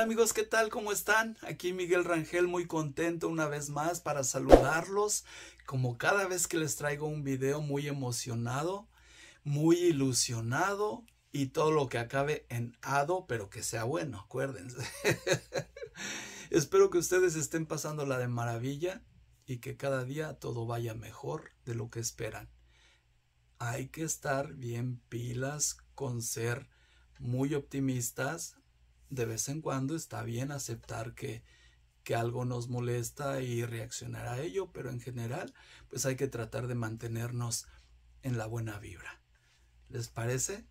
Hola amigos, ¿qué tal? ¿Cómo están? Aquí Miguel Rangel, muy contento una vez más para saludarlos, como cada vez que les traigo un video muy emocionado, muy ilusionado y todo lo que acabe en ado, pero que sea bueno, acuérdense. Espero que ustedes estén la de maravilla y que cada día todo vaya mejor de lo que esperan. Hay que estar bien pilas con ser muy optimistas, de vez en cuando está bien aceptar que, algo nos molesta y reaccionar a ello, pero en general, pues hay que tratar de mantenernos en la buena vibra. ¿Les parece?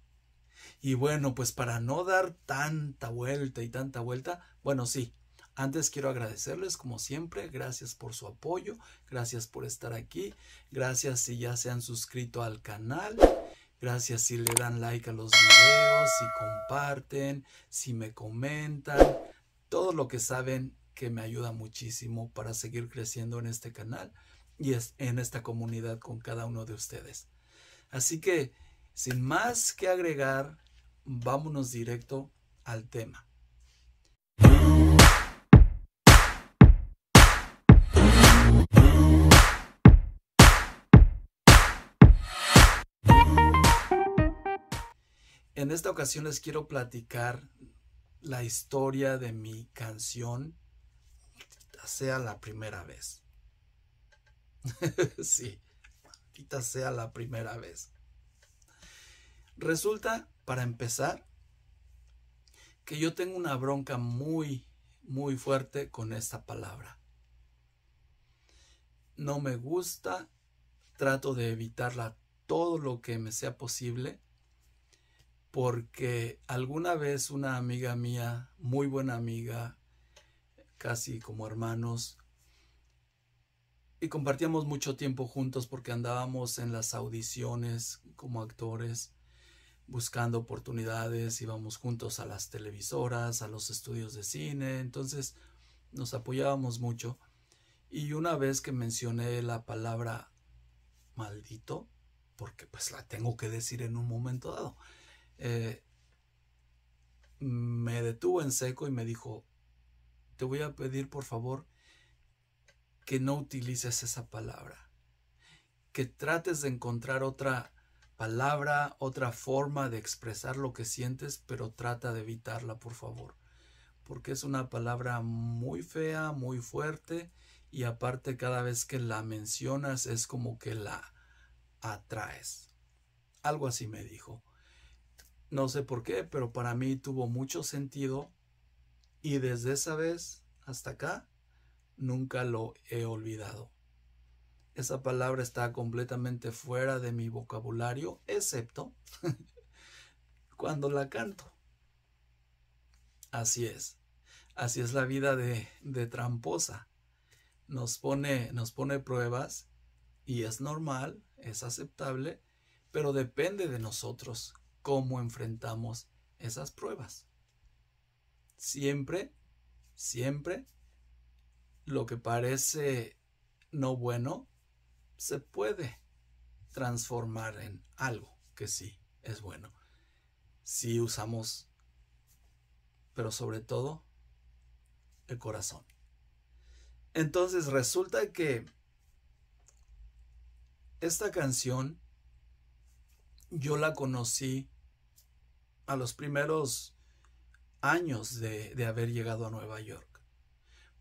Y bueno, pues para no dar tanta vuelta y tanta vuelta, bueno, sí, antes quiero agradecerles como siempre, gracias por su apoyo, gracias por estar aquí, gracias si ya se han suscrito al canal. Gracias si le dan like a los videos, si comparten, si me comentan, todo lo que saben que me ayuda muchísimo para seguir creciendo en este canal y en esta comunidad con cada uno de ustedes. Así que, sin más que agregar, vámonos directo al tema. En esta ocasión les quiero platicar la historia de mi canción, sea la primera vez. sí, maldita sea la primera vez. Resulta, para empezar, que yo tengo una bronca muy, muy fuerte con esta palabra. No me gusta, trato de evitarla todo lo que me sea posible porque alguna vez una amiga mía, muy buena amiga, casi como hermanos, y compartíamos mucho tiempo juntos porque andábamos en las audiciones como actores, buscando oportunidades, íbamos juntos a las televisoras, a los estudios de cine, entonces nos apoyábamos mucho. Y una vez que mencioné la palabra maldito, porque pues la tengo que decir en un momento dado, eh, me detuvo en seco y me dijo, te voy a pedir por favor que no utilices esa palabra, que trates de encontrar otra palabra, otra forma de expresar lo que sientes, pero trata de evitarla, por favor, porque es una palabra muy fea, muy fuerte, y aparte cada vez que la mencionas es como que la atraes. Algo así me dijo. No sé por qué, pero para mí tuvo mucho sentido y desde esa vez hasta acá nunca lo he olvidado. Esa palabra está completamente fuera de mi vocabulario, excepto cuando la canto. Así es. Así es la vida de, tramposa. Nos pone, nos pone pruebas y es normal, es aceptable, pero depende de nosotros cómo enfrentamos esas pruebas. Siempre, siempre, lo que parece no bueno se puede transformar en algo que sí es bueno. Si usamos, pero sobre todo, el corazón. Entonces resulta que esta canción yo la conocí a los primeros años de, haber llegado a Nueva York.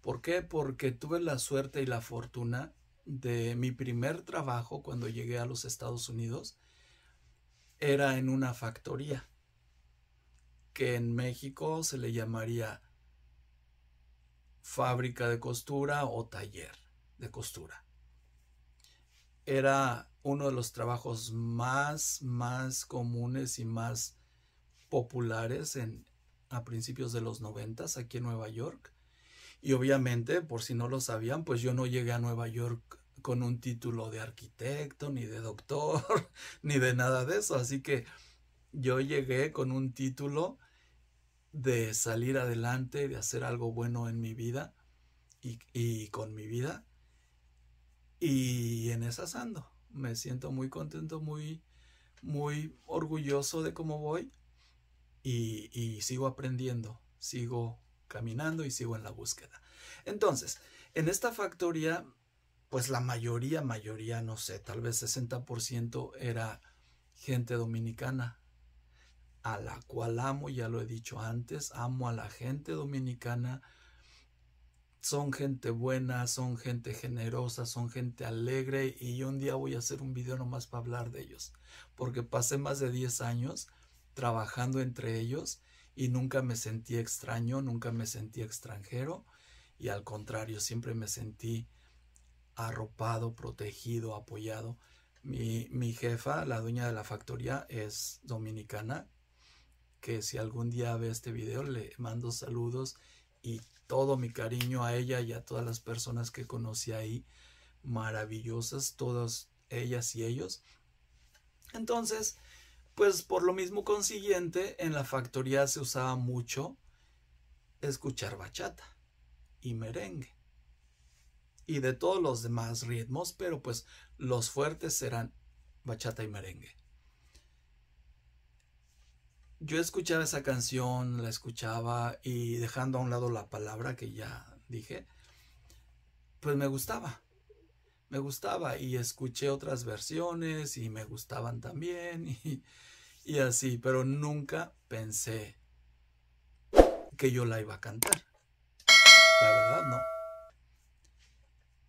¿Por qué? Porque tuve la suerte y la fortuna de mi primer trabajo cuando llegué a los Estados Unidos era en una factoría que en México se le llamaría fábrica de costura o taller de costura. Era uno de los trabajos más, más comunes y más populares en, a principios de los noventas aquí en Nueva York. Y obviamente, por si no lo sabían, pues yo no llegué a Nueva York con un título de arquitecto, ni de doctor, ni de nada de eso. Así que yo llegué con un título de salir adelante, de hacer algo bueno en mi vida y, con mi vida. Y en esas ando. Me siento muy contento, muy, muy orgulloso de cómo voy y, sigo aprendiendo, sigo caminando y sigo en la búsqueda. Entonces, en esta factoría, pues la mayoría, mayoría, no sé, tal vez 60% era gente dominicana, a la cual amo, ya lo he dicho antes, amo a la gente dominicana. Son gente buena, son gente generosa, son gente alegre y yo un día voy a hacer un video nomás para hablar de ellos, porque pasé más de 10 años trabajando entre ellos y nunca me sentí extraño, nunca me sentí extranjero y al contrario, siempre me sentí arropado, protegido, apoyado. Mi, jefa, la dueña de la factoría, es dominicana, que si algún día ve este video le mando saludos y todo mi cariño a ella y a todas las personas que conocí ahí, maravillosas, todas ellas y ellos. Entonces, pues por lo mismo consiguiente, en la factoría se usaba mucho escuchar bachata y merengue y de todos los demás ritmos, pero pues los fuertes serán bachata y merengue. Yo escuchaba esa canción, la escuchaba y dejando a un lado la palabra que ya dije, pues me gustaba me gustaba y escuché otras versiones y me gustaban también y, así, pero nunca pensé que yo la iba a cantar. La verdad no.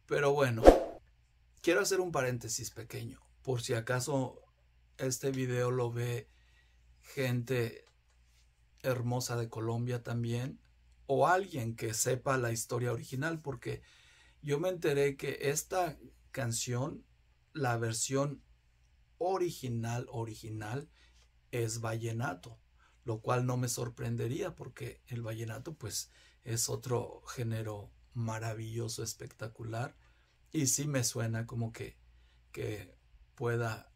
Pero bueno, quiero hacer un paréntesis pequeño, por si acaso este video lo ve gente hermosa de Colombia también, o alguien que sepa la historia original, porque yo me enteré que esta canción, la versión original, original, es vallenato, lo cual no me sorprendería porque el vallenato pues es otro género maravilloso, espectacular, y sí me suena como que, que pueda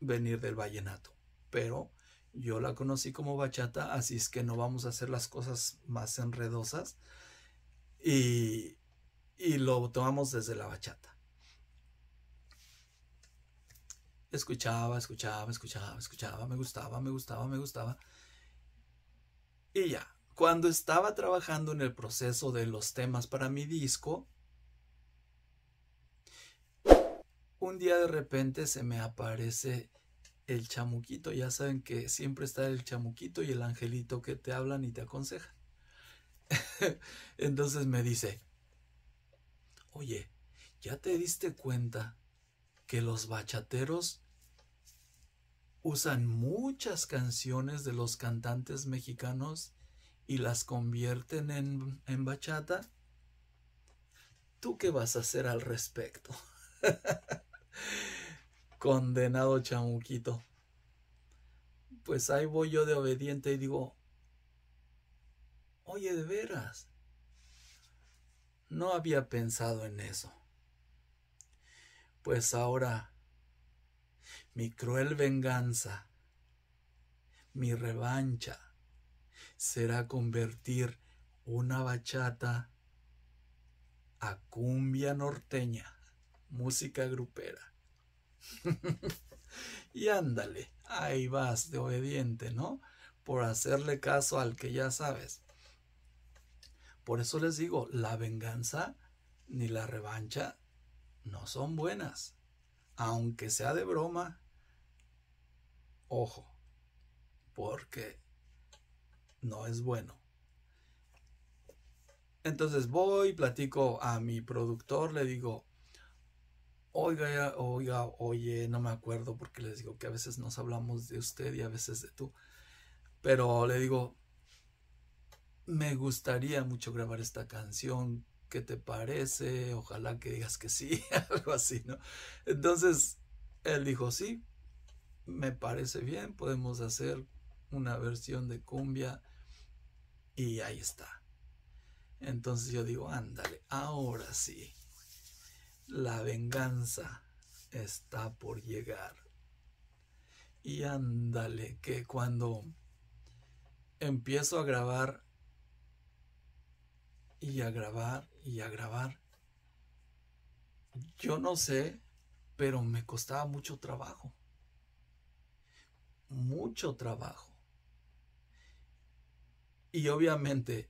venir del vallenato, pero yo la conocí como bachata, así es que no vamos a hacer las cosas más enredosas. Y y lo tomamos desde la bachata. Escuchaba, escuchaba, escuchaba, escuchaba, me gustaba, me gustaba, me gustaba. Y ya, cuando estaba trabajando en el proceso de los temas para mi disco, un día de repente se me aparece el chamuquito. Ya saben que siempre está el chamuquito y el angelito que te hablan y te aconsejan. Entonces me dice, Oye, ¿ya te diste cuenta que los bachateros usan muchas canciones de los cantantes mexicanos y las convierten en, bachata? ¿Tú qué vas a hacer al respecto? Condenado chamuquito. Pues ahí voy yo de obediente y digo, oye, de veras, no había pensado en eso. Pues ahora mi cruel venganza, mi revancha, será convertir una bachata a cumbia norteña, música grupera. y ándale, ahí vas de obediente, ¿no? Por hacerle caso al que ya sabes. Por eso les digo, la venganza ni la revancha no son buenas, aunque sea de broma. Ojo, porque no es bueno. Entonces voy, platico a mi productor, le digo, oiga, oiga, oye, no me acuerdo porque les digo que a veces nos hablamos de usted y a veces de tú. Pero le digo, me gustaría mucho grabar esta canción, ¿qué te parece? Ojalá que digas que sí, algo así, ¿no? Entonces, él dijo, sí, me parece bien, podemos hacer una versión de cumbia y ahí está. Entonces yo digo, ándale, ahora sí, la venganza está por llegar. Y ándale, que cuando empiezo a grabar y a grabar y a grabar. Yo no sé, pero me costaba mucho trabajo. Mucho trabajo. Y obviamente,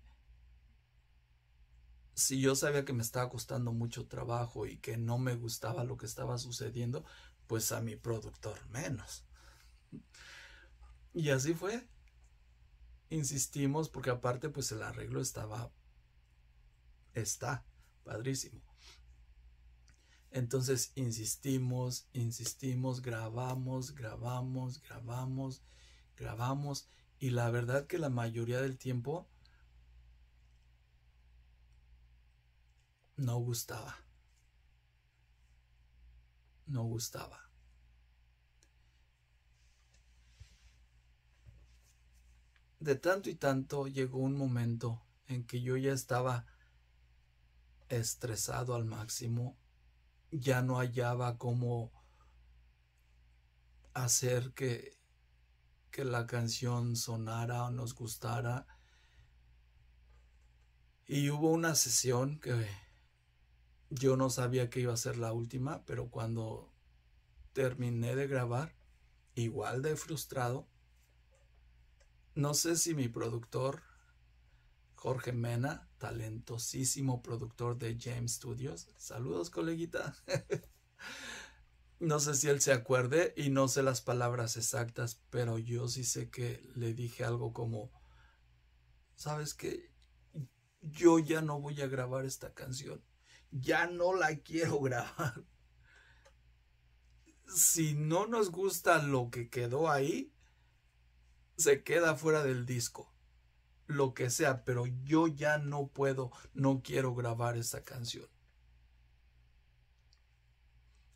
si yo sabía que me estaba costando mucho trabajo y que no me gustaba lo que estaba sucediendo, pues a mi productor menos. Y así fue. Insistimos porque aparte pues el arreglo estaba está padrísimo. Entonces insistimos, insistimos, grabamos, grabamos, grabamos, grabamos. Y la verdad que la mayoría del tiempo no gustaba. No gustaba. De tanto y tanto llegó un momento en que yo ya estaba estresado al máximo, ya no hallaba cómo hacer que, que la canción sonara o nos gustara. Y hubo una sesión que yo no sabía que iba a ser la última, pero cuando terminé de grabar, igual de frustrado, no sé si mi productor Jorge Mena, talentosísimo productor de James Studios. Saludos, coleguita. no sé si él se acuerde y no sé las palabras exactas, pero yo sí sé que le dije algo como, ¿sabes qué? Yo ya no voy a grabar esta canción. Ya no la quiero grabar. Si no nos gusta lo que quedó ahí, se queda fuera del disco lo que sea, pero yo ya no puedo, no quiero grabar esta canción.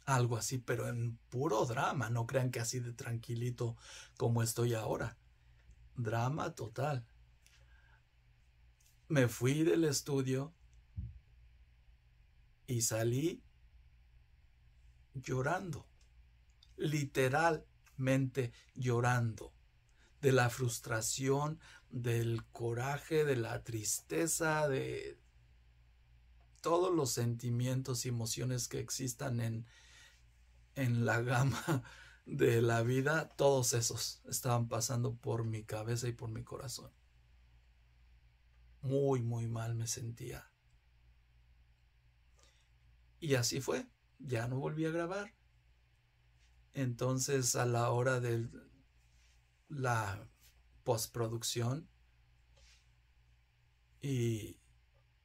Algo así, pero en puro drama, no crean que así de tranquilito como estoy ahora. Drama total. Me fui del estudio y salí llorando, literalmente llorando de la frustración, del coraje, de la tristeza, de todos los sentimientos y emociones que existan en, en la gama de la vida, todos esos estaban pasando por mi cabeza y por mi corazón. Muy, muy mal me sentía. Y así fue, ya no volví a grabar. Entonces a la hora de la postproducción y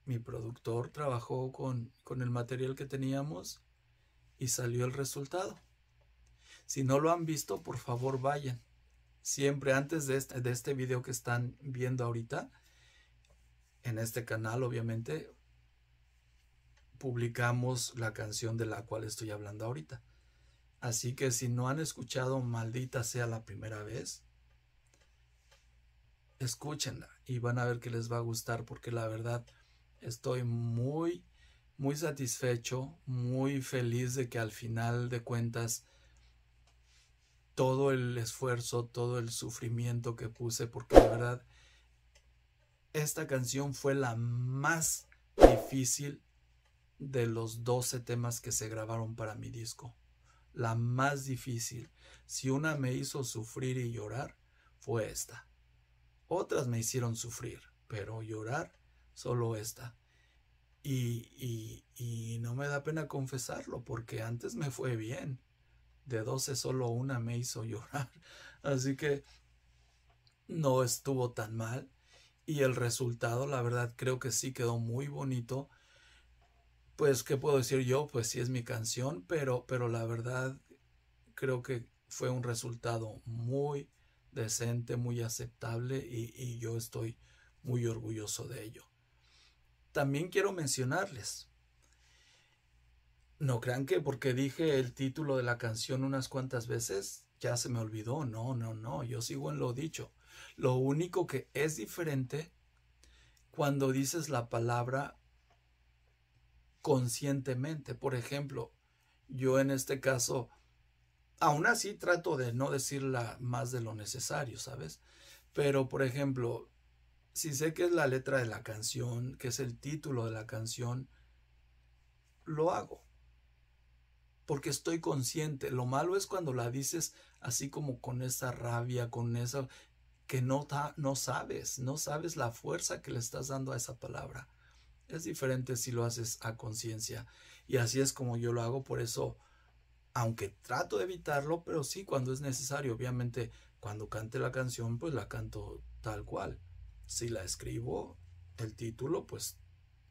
mi productor trabajó con, el material que teníamos y salió el resultado. Si no lo han visto, por favor vayan. Siempre antes de este, de este video que están viendo ahorita, en este canal obviamente, publicamos la canción de la cual estoy hablando ahorita. Así que si no han escuchado Maldita sea la primera vez, escúchenla y van a ver que les va a gustar porque la verdad estoy muy, muy satisfecho, muy feliz de que al final de cuentas todo el esfuerzo, todo el sufrimiento que puse, porque la verdad esta canción fue la más difícil de los 12 temas que se grabaron para mi disco. La más difícil. Si una me hizo sufrir y llorar, fue esta. Otras me hicieron sufrir, pero llorar solo esta. Y, y, no me da pena confesarlo, porque antes me fue bien. De 12 solo una me hizo llorar. Así que no estuvo tan mal. Y el resultado, la verdad, creo que sí quedó muy bonito pues, ¿qué puedo decir yo? Pues sí es mi canción, pero, pero la verdad creo que fue un resultado muy, decente, muy aceptable y, y yo estoy muy orgulloso de ello. También quiero mencionarles, no crean que porque dije el título de la canción unas cuantas veces ya se me olvidó, no, no, no, yo sigo en lo dicho. Lo único que es diferente cuando dices la palabra conscientemente. Por ejemplo, yo en este caso Aún así trato de no decirla más de lo necesario, ¿sabes? Pero, por ejemplo, si sé que es la letra de la canción, que es el título de la canción, lo hago. Porque estoy consciente. Lo malo es cuando la dices así como con esa rabia, con esa que no, no sabes, no sabes la fuerza que le estás dando a esa palabra. Es diferente si lo haces a conciencia. Y así es como yo lo hago. Por eso aunque trato de evitarlo, pero sí cuando es necesario. Obviamente, cuando cante la canción, pues la canto tal cual. Si la escribo, el título, pues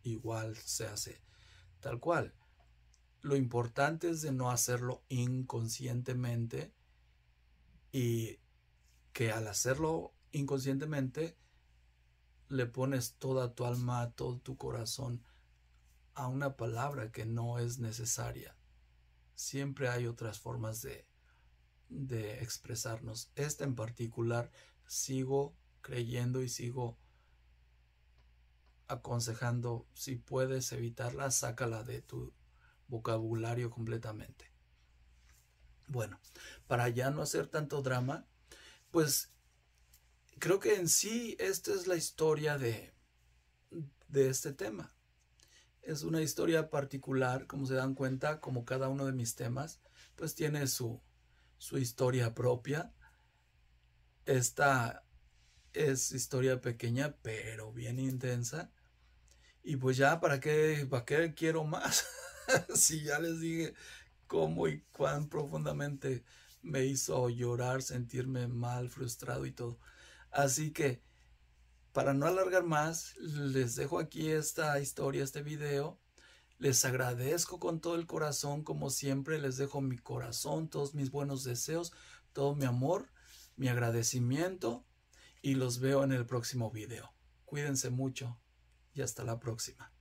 igual se hace tal cual. Lo importante es de no hacerlo inconscientemente y que al hacerlo inconscientemente le pones toda tu alma, todo tu corazón a una palabra que no es necesaria. Siempre hay otras formas de, expresarnos. Esta en particular sigo creyendo y sigo aconsejando, si puedes evitarla, sácala de tu vocabulario completamente. Bueno, para ya no hacer tanto drama, pues creo que en sí esta es la historia de este tema. Es una historia particular, como se dan cuenta, como cada uno de mis temas, pues tiene su, su historia propia. Esta es historia pequeña, pero bien intensa. Y pues ya, ¿para qué, para qué quiero más? si ya les dije cómo y cuán profundamente me hizo llorar, sentirme mal, frustrado y todo. Así que para no alargar más, les dejo aquí esta historia, este video. Les agradezco con todo el corazón, como siempre, les dejo mi corazón, todos mis buenos deseos, todo mi amor, mi agradecimiento y los veo en el próximo video. Cuídense mucho y hasta la próxima.